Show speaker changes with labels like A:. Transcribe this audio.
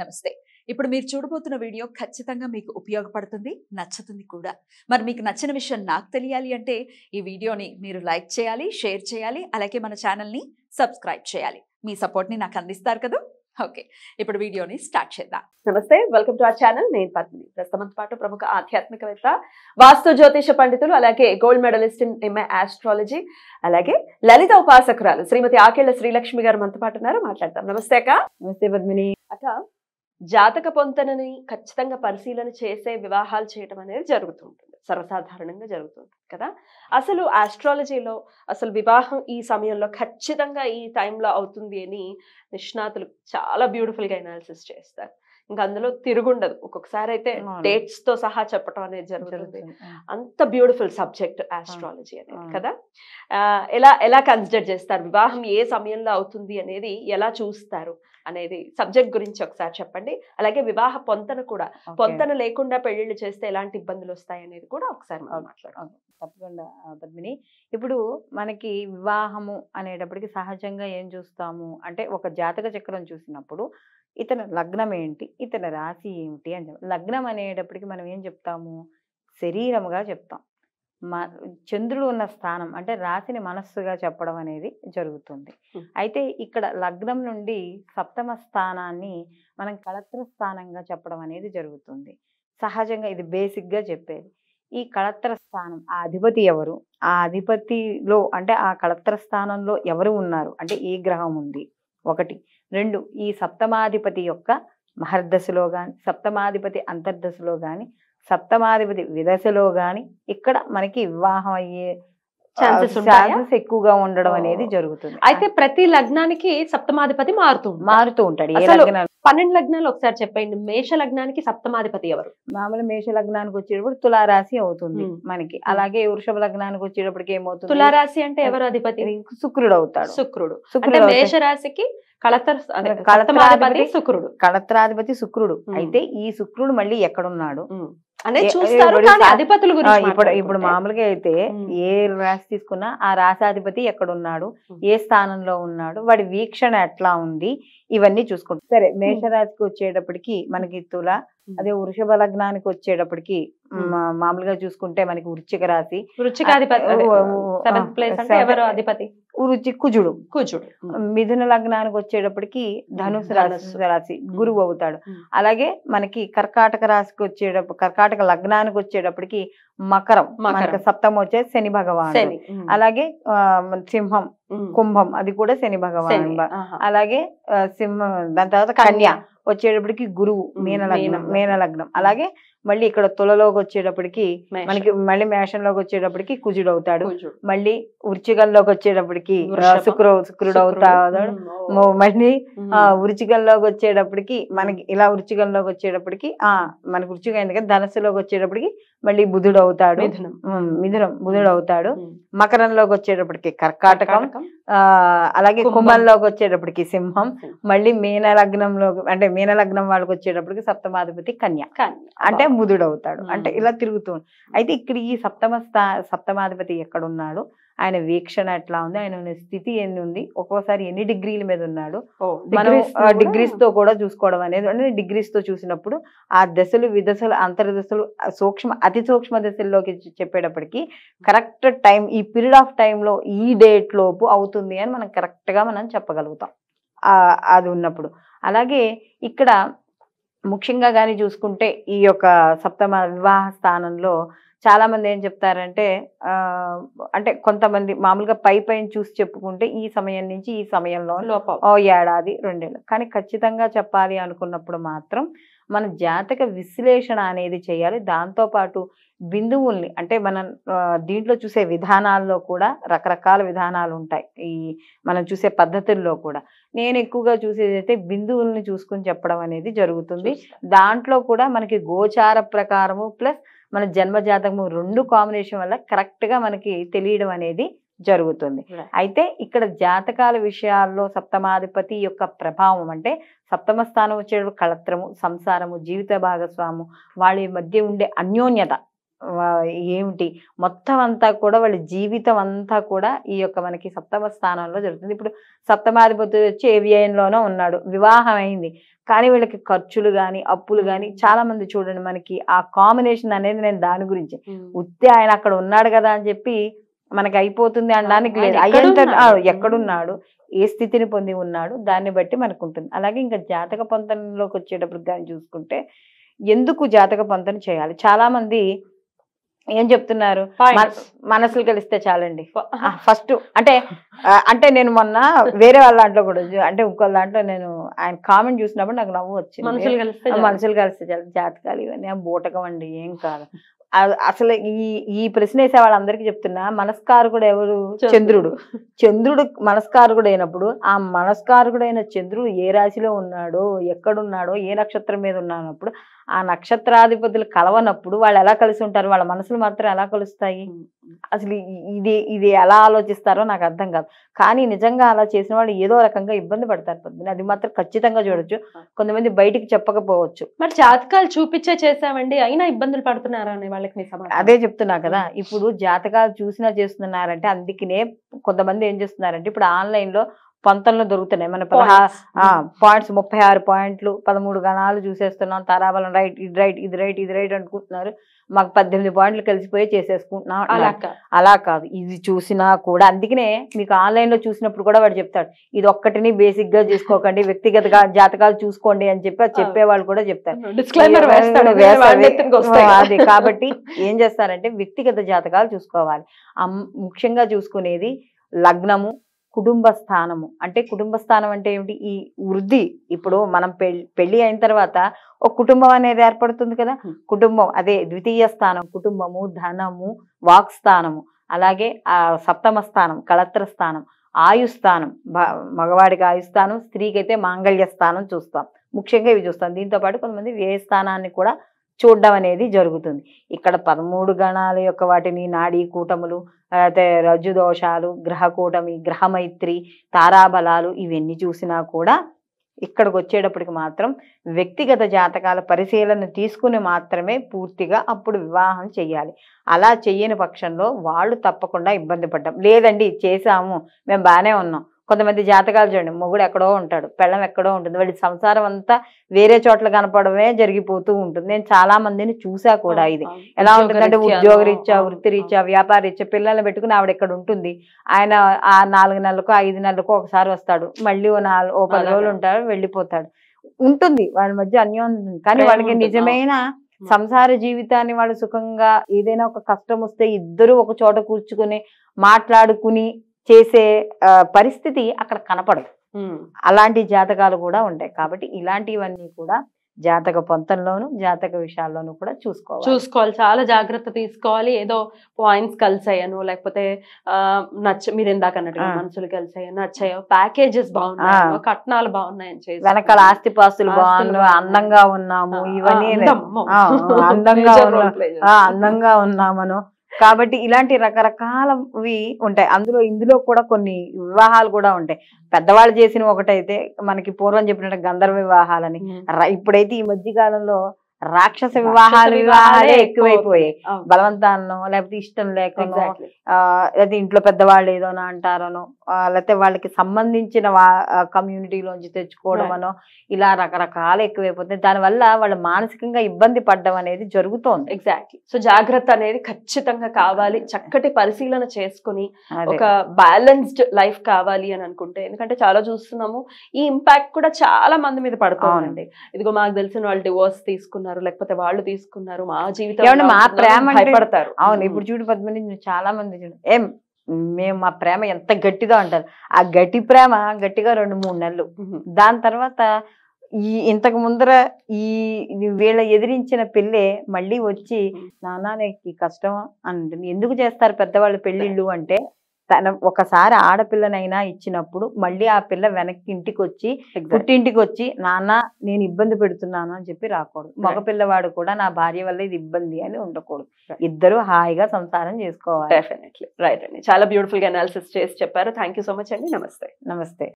A: నమస్తే ఇప్పుడు మీరు చూడబోతున్న వీడియో ఖచ్చితంగా మీకు ఉపయోగపడుతుంది నచ్చుతుంది కూడా మరి మీకు నచ్చిన విషయం నాకు తెలియాలి అంటే ఈ వీడియోని మీరు లైక్ చేయాలి షేర్ చేయాలి అలాగే మన ఛానల్ని సబ్స్క్రైబ్ చేయాలి మీ సపోర్ట్ని నాకు అందిస్తారు కదా ఓకే ఇప్పుడు వీడియోని స్టార్ట్ చేద్దాం నమస్తే వెల్కమ్ టు అవర్ ఛానల్ నేను పద్మిని ప్రస్తుతం పాటు ప్రముఖ ఆధ్యాత్మికవేత్త వాస్తు జ్యోతిష పండితులు అలాగే gold medallist in MA astrology అలాగే లలిత ఉపాసకురాలు శ్రీమతి ఆకేళ్ల శ్రీలక్ష్మి గారు మనతో పాటు ఉన్నారు మాట్లాడతాం నమస్తే అక్క నమస్తే పద్మిని అక్క జాతక పొంతనని ఖచ్చితంగా పరిశీలన చేసే వివాహాలు చేయటం అనేది జరుగుతుంటుంది సర్వసాధారణంగా జరుగుతుంటుంది కదా అసలు ఆస్ట్రాలజీలో అసలు వివాహం ఈ సమయంలో ఖచ్చితంగా ఈ టైంలో అవుతుంది అని నిష్ణాతులు చాలా బ్యూటిఫుల్గా ఎనాలిసిస్ చేస్తారు ఇంకా అందులో తిరుగుండదు ఒక్కొక్కసారి అయితే డేట్స్ తో సహా చెప్పడం అనేది జరుగుతుంది అంత బ్యూటిఫుల్ సబ్జెక్ట్ ఆస్ట్రాలజీ అనేది కదా ఎలా ఎలా కన్సిడర్ చేస్తారు వివాహం ఏ సమయంలో అవుతుంది అనేది ఎలా చూస్తారు అనేది సబ్జెక్ట్ గురించి ఒకసారి చెప్పండి అలాగే వివాహ పొంతన కూడా పొంతన లేకుండా పెళ్లిళ్ళు చేస్తే ఎలాంటి ఇబ్బందులు వస్తాయి అనేది కూడా ఒకసారి మాట్లాడదాం
B: తప్పకుండా పద్మిని ఇప్పుడు మనకి వివాహము అనేటప్పటికి సహజంగా ఏం చూస్తాము అంటే ఒక జాతక చక్రం చూసినప్పుడు ఇతని లగ్నం ఏంటి ఇతని రాశి ఏమిటి అని లగ్నం అనేటప్పటికి మనం ఏం చెప్తాము శరీరముగా చెప్తాం మ చంద్రుడు ఉన్న స్థానం అంటే రాశిని మనస్సుగా చెప్పడం అనేది జరుగుతుంది అయితే ఇక్కడ లగ్నం నుండి సప్తమ స్థానాన్ని మనం కళత్ర స్థానంగా చెప్పడం అనేది జరుగుతుంది సహజంగా ఇది బేసిక్గా చెప్పేది ఈ కళత్ర స్థానం ఆ అధిపతి ఎవరు ఆ అధిపతిలో అంటే ఆ కళత్ర స్థానంలో ఎవరు ఉన్నారు అంటే ఏ గ్రహం ఉంది ఒకటి రెండు ఈ సప్తమాధిపతి యొక్క మహర్దశలో కానీ సప్తమాధిపతి అంతర్దశలో కానీ సప్తమాధిపతి విదశలో గాని ఇక్కడ మనకి వివాహం అయ్యే ఛాన్సెస్ ఎక్కువగా ఉండడం అనేది జరుగుతుంది అయితే
A: ప్రతి లగ్నానికి సప్తమాధిపతి మారుతూ మారుతూ ఉంటాడు పన్నెండు లగ్నాలు ఒకసారి చెప్పండి మేష లగ్నానికి సప్తమాధిపతి ఎవరు
B: మామూలు మేష లగ్నానికి వచ్చేటప్పుడు తులారాశి అవుతుంది మనకి అలాగే వృషభ లగ్నానికి వచ్చేటప్పటికి
A: ఏమవుతుంది తులారాశి అంటే ఎవరు అధిపతి శుక్రుడు అవుతాడు
B: శుక్రుడు శుక్రుడు
A: మేషరాశికి కళత్రాధిపతి
B: శుక్రుడు కళత్రాధిపతి శుక్రుడు అయితే ఈ శుక్రుడు మళ్ళీ ఎక్కడున్నాడు అనేది చూస్తారు కానీ అధిపతుల గురించి ఇప్పుడు ఇప్పుడు మామూలుగా అయితే ఏ రాశి తీసుకున్నా ఆ రాశాధిపతి ఎక్కడున్నాడు ఏ స్థానంలో ఉన్నాడు వాడి వీక్షణ ఎట్లా ఉంది ఇవన్నీ చూసుకుంటాం సరే మేషరాశికి వచ్చేటప్పటికి మనకి తుల అదే వృషభ లగ్నానికి వచ్చేటప్పటికి మామూలుగా చూసుకుంటే మనకి వృచ్చిక రాశి వృచ్చి కుజుడు కుజుడు మిథున లగ్నానికి వచ్చేటప్పటికి ధనుసు రాశి గురువు అవుతాడు అలాగే మనకి కర్కాటక రాశికి వచ్చేటప్పుడు కర్కాటక లగ్నానికి వచ్చేటప్పటికి మకరం మనకు సప్తం వచ్చే శని భగవాను అలాగే సింహం కుంభం అది కూడా శని భగవాన్ అలాగే సింహం దాని తర్వాత కన్య వచ్చేటప్పటికి గురువు మీన లగ్నం మీన లగ్నం అలాగే మళ్ళీ ఇక్కడ తులలోకి వచ్చేటప్పటికి మనకి మళ్ళీ మేషంలోకి వచ్చేటప్పటికి కుజుడు అవుతాడు మళ్ళీ ఉరుచిగల్లోకి వచ్చేటప్పటికి శుక్ర శుక్రుడు అవుతాడు మళ్ళీ వృచ్చికంలోకి వచ్చేటప్పటికి మనకి ఇలా ఉరుచిగల్లోకి వచ్చేటప్పటికి ఆ మనకు ఉరుచిగా అయింది కదా ధనస్సులోకి వచ్చేటప్పటికి మళ్ళీ బుధుడు అవుతాడు మిథునం బుధుడు అవుతాడు మకరంలోకి వచ్చేటప్పటికి కర్కాటకం అలాగే కుంభంలోకి వచ్చేటప్పటికి సింహం మళ్ళీ మీన లగ్నంలో అంటే మీన లగ్నం వాళ్ళకి వచ్చేటప్పటికి సప్తమాధిపతి కన్య అంటే ముదుడు అవుతాడు అంటే ఇలా తిరుగుతూ అయితే ఇక్కడ ఈ సప్తమ స్థా సప్తమాధిపతి ఎక్కడున్నాడు ఆయన వీక్షణ ఎట్లా ఉంది ఆయన స్థితి ఎన్ని ఉంది ఒక్కోసారి ఎన్ని డిగ్రీల మీద ఉన్నాడు మనం డిగ్రీస్ తో కూడా చూసుకోవడం అనేది అంటే డిగ్రీస్ తో చూసినప్పుడు ఆ దశలు విదశలు అంతర్దశలు సూక్ష్మ అతి సూక్ష్మ దశల్లోకి చెప్పేటప్పటికి కరెక్ట్ టైం ఈ పీరియడ్ ఆఫ్ టైంలో ఈ డేట్ లోపు అవుతుంది అని మనం కరెక్ట్ గా మనం చెప్పగలుగుతాం అది ఉన్నప్పుడు అలాగే ఇక్కడ ముఖ్యంగా కానీ చూసుకుంటే ఈ యొక్క సప్తమ వివాహ స్థానంలో చాలా మంది ఏం చెప్తారంటే అంటే కొంతమంది మామూలుగా పై పైన చూసి చెప్పుకుంటే ఈ సమయం నుంచి ఈ సమయంలో ఓ ఏడాది రెండేళ్ళు కానీ ఖచ్చితంగా చెప్పాలి అనుకున్నప్పుడు మాత్రం మన జాతక విశ్లేషణ అనేది చేయాలి దాంతోపాటు బిందువుల్ని అంటే మనం దీంట్లో చూసే విధానాల్లో కూడా రకరకాల విధానాలు ఉంటాయి ఈ మనం చూసే పద్ధతుల్లో కూడా నేను ఎక్కువగా చూసేది అయితే బిందువుల్ని చూసుకుని చెప్పడం అనేది జరుగుతుంది దాంట్లో కూడా మనకి గోచార ప్రకారము ప్లస్ మన జన్మ జాతకము రెండు కాంబినేషన్ వల్ల కరెక్ట్గా మనకి తెలియడం అనేది జరుగుతుంది అయితే ఇక్కడ జాతకాల విషయాల్లో సప్తమాధిపతి యొక్క ప్రభావం అంటే సప్తమ స్థానం వచ్చే కళత్రము సంసారము జీవిత భాగస్వాము వాళ్ళ మధ్య ఉండే అన్యోన్యత ఏమిటి మొత్తం అంతా కూడా వాళ్ళ జీవితం అంతా కూడా ఈ యొక్క మనకి సప్తమ స్థానంలో జరుగుతుంది ఇప్పుడు సప్తమాధిపతి వచ్చి ఏవిఐన్లోనో ఉన్నాడు వివాహం అయింది కానీ వీళ్ళకి ఖర్చులు కానీ అప్పులు కానీ చాలా మంది చూడండి మనకి ఆ కాంబినేషన్ అనేది నేను దాని గురించి ఉత్తే ఆయన అక్కడ ఉన్నాడు కదా అని చెప్పి మనకి అయిపోతుంది అనడానికి లేదు అయ్యంత ఎక్కడున్నాడు ఏ స్థితిని పొంది ఉన్నాడు దాన్ని బట్టి మనకు ఉంటుంది అలాగే ఇంకా జాతక పొంతనలోకి వచ్చేటప్పుడు కానీ చూసుకుంటే ఎందుకు జాతక పంతం చేయాలి చాలా మంది ఏం చెప్తున్నారు మనసులు కలిస్తే చాలండి ఫస్ట్ అంటే అంటే నేను మొన్న వేరే వాళ్ళ దాంట్లో కూడా అంటే ఇంకో దాంట్లో నేను ఆయన కామెంట్ చూసినప్పుడు నాకు నవ్వు వచ్చింది మనుషులు కలిస్తే మనుషులు కలిస్తే చాలా జాతకాలు ఇవన్నీ బూటకం అండి ఏం కాదు అసలు ఈ ఈ ప్రశ్న వేసే వాళ్ళందరికీ చెప్తున్నా మనస్కారకుడు ఎవరు చంద్రుడు చంద్రుడు మనస్కారకుడు అయినప్పుడు ఆ మనస్కారకుడైన చంద్రుడు ఏ రాశిలో ఉన్నాడో ఎక్కడున్నాడో ఏ నక్షత్రం మీద ఉన్నానప్పుడు ఆ నక్షత్రాధిపతులు కలవనప్పుడు వాళ్ళు ఎలా కలిసి ఉంటారు వాళ్ళ మనసులు మాత్రం ఎలా కలుస్తాయి అసలు ఇది ఇది ఎలా ఆలోచిస్తారో నాకు అర్థం కాదు కానీ నిజంగా అలా చేసిన వాళ్ళు ఏదో రకంగా ఇబ్బంది పడతారు పొద్దున అది మాత్రం ఖచ్చితంగా చూడొచ్చు కొంతమంది బయటికి చెప్పకపోవచ్చు
A: మరి జాతకాలు చూపించే చేసామండి అయినా ఇబ్బందులు పడుతున్నారా వాళ్ళకి
B: అదే చెప్తున్నా కదా ఇప్పుడు జాతకాలు చూసినా చేస్తున్నారంటే అందుకనే కొంతమంది ఏం చేస్తున్నారంటే ఇప్పుడు ఆన్లైన్ లో పంతంలో దొరుకుతున్నాయి మన పాయింట్స్ ముప్పై ఆరు పాయింట్లు పదమూడు గణాలు చూసేస్తున్నాం తరాబలం రైట్ ఇది రైట్ ఇది రైట్ ఇది రైట్ అనుకుంటున్నారు మాకు పద్దెనిమిది పాయింట్లు కలిసిపోయి చేసేసుకుంటున్నాం అలా కాదు ఇది చూసినా కూడా అందుకనే మీకు ఆన్లైన్ లో చూసినప్పుడు కూడా వాడు చెప్తాడు ఇది ఒక్కటిని బేసిక్ గా చూసుకోకండి వ్యక్తిగత జాతకాలు చూసుకోండి అని చెప్పి చెప్పేవాళ్ళు కూడా చెప్తారు అది కాబట్టి ఏం చేస్తారంటే వ్యక్తిగత జాతకాలు చూసుకోవాలి ముఖ్యంగా చూసుకునేది లగ్నము కుటుంబ స్థానము అంటే కుటుంబ స్థానం అంటే ఏమిటి ఈ వృద్ధి ఇప్పుడు మనం పెళ్లి అయిన తర్వాత ఒక కుటుంబం అనేది ఏర్పడుతుంది కదా కుటుంబం అదే ద్వితీయ స్థానం కుటుంబము ధనము వాక్ స్థానము అలాగే సప్తమ స్థానం కళత్ర స్థానం ఆయుస్థానం మగవాడికి ఆయుస్థానం స్త్రీకి అయితే మాంగళ్య స్థానం చూస్తాం ముఖ్యంగా ఇవి చూస్తాం దీంతో పాటు కొంతమంది వ్యయస్థానాన్ని కూడా చూడడం అనేది జరుగుతుంది ఇక్కడ పదమూడు గణాల యొక్క వాటిని నాడీ కూటములు లేకపోతే రజ్జు దోషాలు గ్రహ కూటమి గ్రహమైత్రి తారాబలాలు ఇవన్నీ చూసినా కూడా ఇక్కడికి వచ్చేటప్పటికి మాత్రం వ్యక్తిగత జాతకాల పరిశీలన తీసుకుని మాత్రమే పూర్తిగా అప్పుడు వివాహం చేయాలి అలా చేయని పక్షంలో వాళ్ళు తప్పకుండా ఇబ్బంది పడ్డాం లేదండి చేసాము మేము బాగానే ఉన్నాం కొంతమంది జాతకాలు చూడండి మొగుడు ఎక్కడో ఉంటాడు పెళ్ళం ఎక్కడో ఉంటుంది వాడి సంసారం అంతా వేరే చోట్ల కనపడమే జరిగిపోతూ ఉంటుంది నేను చాలా మందిని చూసా కూడా ఇది ఎలా ఉంటుందంటే ఉద్యోగరీత్యా వ్యాపార వ్యాపారరీత్యా పిల్లల్ని పెట్టుకుని ఆవిడ ఇక్కడ ఉంటుంది ఆయన ఆ నాలుగు నెలలకు ఐదు నెలలకు ఒకసారి వస్తాడు మళ్ళీ ఓ నాలుగు ఓ పది రోజులు ఉంటాడు వెళ్ళిపోతాడు ఉంటుంది వాళ్ళ మధ్య అన్యోన్ కానీ వాళ్ళకి నిజమైన సంసార జీవితాన్ని వాళ్ళు సుఖంగా ఏదైనా ఒక కష్టం వస్తే ఇద్దరు ఒక చోట కూర్చుకుని మాట్లాడుకుని చేసే పరిస్థితి అక్కడ కనపడదు అలాంటి జాతకాలు కూడా ఉంటాయి కాబట్టి ఇలాంటివన్నీ కూడా జాతక పొంతంలోను జాతక విషయాల్లోనూ కూడా చూసుకోవాలి
A: చూసుకోవాలి చాలా జాగ్రత్త తీసుకోవాలి ఏదో పాయింట్స్ కలిసాయను లేకపోతే నచ్చ మీరు ఇందాక మనుషులు మనుషులు కలిసాయో నచ్చాయో ప్యాకేజెస్ బాగున్నాయో కట్నాలు బాగున్నాయని చెప్పి వెనకాల ఆస్తి పాస్తులు బాగున్నాయి
B: అందంగా ఉన్నాము ఇవన్నీ అందంగా అందంగా ఉన్నామను కాబట్టి ఇలాంటి రకరకాలవి ఉంటాయి అందులో ఇందులో కూడా కొన్ని వివాహాలు కూడా ఉంటాయి పెద్దవాళ్ళు చేసిన ఒకటైతే మనకి పూర్వం చెప్పినట్టు గంధర్వ వివాహాలని ఇప్పుడైతే ఈ మధ్య కాలంలో రాక్షస వివాహాలు వివాహాలే ఎక్కువైపోయాయి బలవంతాన్నో లేకపోతే ఇష్టం లేకుండా లేకపోతే ఇంట్లో పెద్దవాళ్ళు ఏదోనో అంటారనో లేకపోతే వాళ్ళకి సంబంధించిన కమ్యూనిటీలోంచి తెచ్చుకోవడమనో ఇలా రకరకాలు ఎక్కువైపోతుంది దానివల్ల వాళ్ళు మానసికంగా
A: ఇబ్బంది పడడం అనేది జరుగుతోంది ఎగ్జాక్ట్లీ సో జాగ్రత్త అనేది ఖచ్చితంగా కావాలి చక్కటి పరిశీలన చేసుకుని ఒక బ్యాలెన్స్డ్ లైఫ్ కావాలి అని అనుకుంటే ఎందుకంటే చాలా చూస్తున్నాము ఈ ఇంపాక్ట్ కూడా చాలా మంది మీద పడుతుంది ఇదిగో మాకు తెలిసిన వాళ్ళు డివోర్స్ తీసుకున్నారు తీసుకున్నారు లేకపోతే వాళ్ళు తీసుకున్నారు మా జీవితం మా ప్రేమ భయపడతారు అవును ఇప్పుడు
B: చూడు పద్మని చాలా మంది చూడు ఏం మేము మా ప్రేమ ఎంత గట్టిగా అంటారు ఆ గట్టి ప్రేమ గట్టిగా రెండు మూడు నెలలు దాని తర్వాత ఈ ఇంతకు ముందర ఈ వీళ్ళ ఎదిరించిన పెళ్ళి మళ్ళీ వచ్చి నాన్న నీకు కష్టం అని ఎందుకు చేస్తారు పెద్దవాళ్ళు పెళ్ళిళ్ళు అంటే తన ఒకసారి ఆడపిల్లనైనా ఇచ్చినప్పుడు మళ్ళీ ఆ పిల్ల వెనక్కి ఇంటికి వచ్చి పుట్టింటికి వచ్చి నాన్న నేను ఇబ్బంది పెడుతున్నాను అని చెప్పి రాకూడదు మగపిల్లవాడు కూడా నా భార్య వల్ల ఇది ఇబ్బంది అని ఉండకూడదు
A: ఇద్దరు హాయిగా
B: సంసారం చేసుకోవాలి డెఫినెట్లీ రైట్ అండి
A: చాలా బ్యూటిఫుల్ గా అనాలిసిస్ చేసి చెప్పారు థ్యాంక్ సో మచ్ అండి నమస్తే నమస్తే